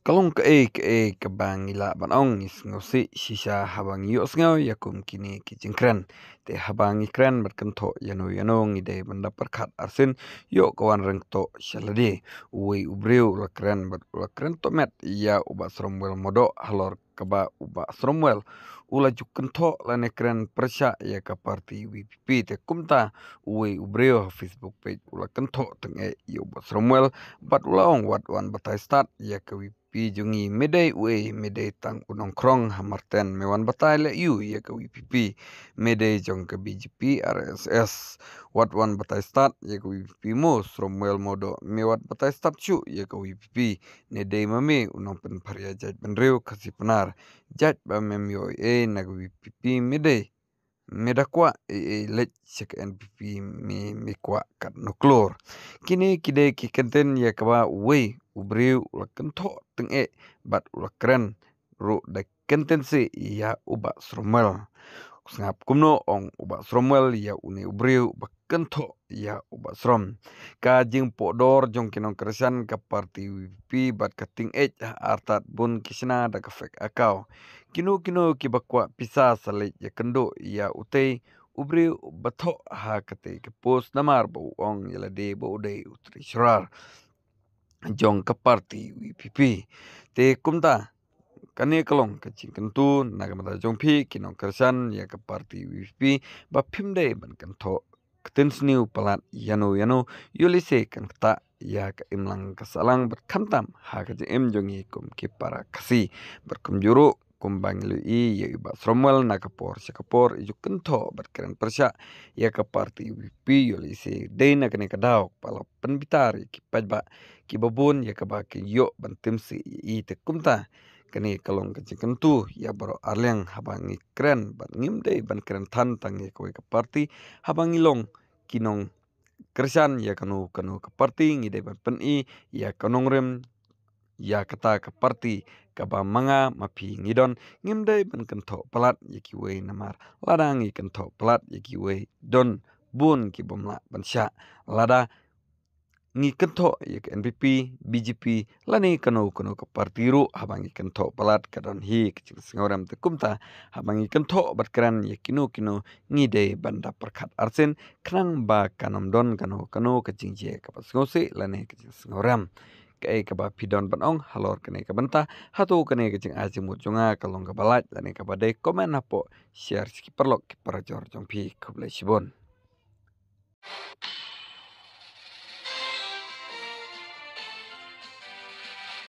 kalong ke ek ek ke bang ila ban ong is ngo si si sa habang yo sngo ya kum kini ki jingkren te habang ikren bat kan tho ya no ya no ngi de banda perkat arsin yo kawan reng to shalade wei ubreu la kren bat la kren to met ya uba sromwel modo halor keba uba sromwel ula juk kan tho la ne kren persa ya ka parti wpp te kumta wei ubreu ha facebook page ula kan tho teng e yo uba sromwel bat ula ong wat wan batai start ya ke wpp pi jungi mede ue mede tang unong krong hamarten mewan batai le yu ye ke WPP mede jong ke BGP RSS wat wan batai start ye ke WPP mo stromwell modo mewat batai start cu ye ke WPP ne dei mame unong pen paria jait benreu kasi penar jait ba mem yo e na ke WPP mede Meda kwa e e let cek NPP mi mi kwa kat nuklor. Kini kide kikenten ya kaba wei ubriu ula kento teng e bat ula keren ru de kentensi ia uba sromel. Sengap kumno ong uba sromel ia uni ubriu uba kento ia uba srom. Ka jing po dor jong kinong kresan ka parti wipi bat ka ting e ah, artat bun kisina da ka fek akau. Kino kino ki bakwa pisa salit ya kendo ia utei ubri batok ha kate ke pos namar bau ong yala de bau de utri syarar jong ke parti WPP. Te kum ta kane kelong ke ching kentu na ke mata jong pi kino kersan ya ke parti WPP ba pim de ban kento ketens niu palat yano yano yulise kan kta ya ke imlang kesalang berkantam ha ke jem jong kum ke para kasi berkum juruk kumbang lu i ya iba tromel na kapor sa kapor iyo kento berkeren persya ya kaparti wipi yoli si day na kani kadao kpala penbitar ya kipaj ba kibabun ya kabaki yo bantim si i te kumta kani kalong kaji kentu ya baro arleng habangi keren bat ngim day ban keren tantang ya kawai kaparti habangi long kinong kersan ya kanu kanu kaparti ngide ban pen i ya kanong rem ya kata kaparti kaba manga mapi ngidon ngimdai ban kentho palat yaki wei namar ladang i kentho palat yaki wei don bun ki bomla bansha lada ngi kentho yak npp bjp lani kano kano ka partiru habang i kentho palat kadon hi kicik singoram te kumta habang i kentho batkeran yakino kino ngi de banda perkat arsen krang ba kanom don kano kano kicik je ka pasngose lani kicik singoram ke ke ba pidon penong halor kene ke bentah hatu kene ke cing azim ujunga kalong ke balat dan ke badai komen apo share sikit perlok ke para jor jong pi ke boleh sibon.